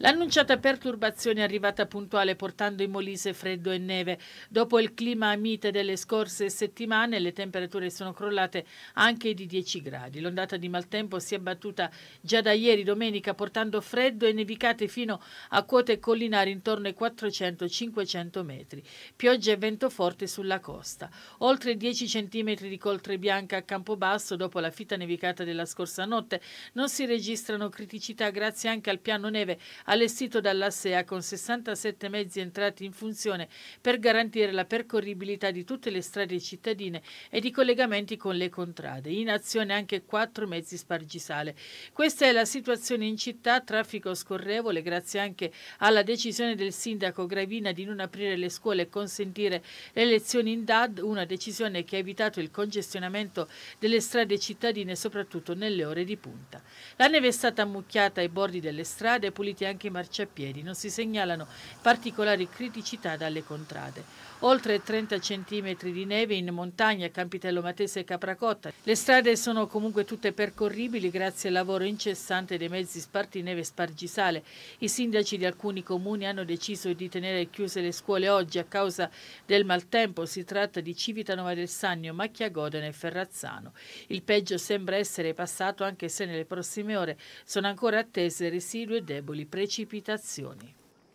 L'annunciata perturbazione è arrivata puntuale portando in Molise freddo e neve. Dopo il clima mite delle scorse settimane le temperature sono crollate anche di 10 gradi. L'ondata di maltempo si è battuta già da ieri domenica portando freddo e nevicate fino a quote collinari intorno ai 400-500 metri. Pioggia e vento forte sulla costa. Oltre 10 cm di coltre bianca a Campobasso dopo la fitta nevicata della scorsa notte non si registrano criticità grazie anche al piano neve allestito dall'ASEA con 67 mezzi entrati in funzione per garantire la percorribilità di tutte le strade cittadine e di collegamenti con le contrade. In azione anche quattro mezzi spargisale. Questa è la situazione in città, traffico scorrevole grazie anche alla decisione del sindaco Gravina di non aprire le scuole e consentire le lezioni in DAD, una decisione che ha evitato il congestionamento delle strade cittadine soprattutto nelle ore di punta. La neve è stata ammucchiata ai bordi delle strade, puliti anche anche i marciapiedi, non si segnalano particolari criticità dalle contrade. Oltre 30 cm di neve in montagna, Campitello Matese e Capracotta. Le strade sono comunque tutte percorribili grazie al lavoro incessante dei mezzi spartineve e spargisale. I sindaci di alcuni comuni hanno deciso di tenere chiuse le scuole oggi a causa del maltempo. Si tratta di Civitanova del Sannio, Macchiagodone e Ferrazzano. Il peggio sembra essere passato anche se nelle prossime ore sono ancora attese residui e deboli precipitazioni precipitazioni.